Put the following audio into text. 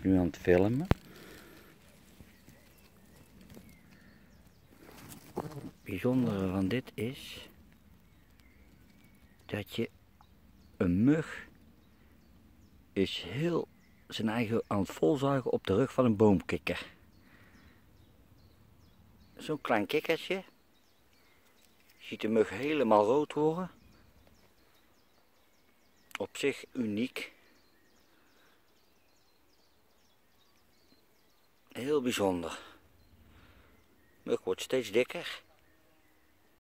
nu aan het filmen. Het bijzondere van dit is dat je een mug is heel zijn eigen aan het volzuigen op de rug van een boomkikker. Zo'n klein kikkertje. Je ziet de mug helemaal rood worden. Op zich uniek. Heel bijzonder. Muk wordt steeds dikker.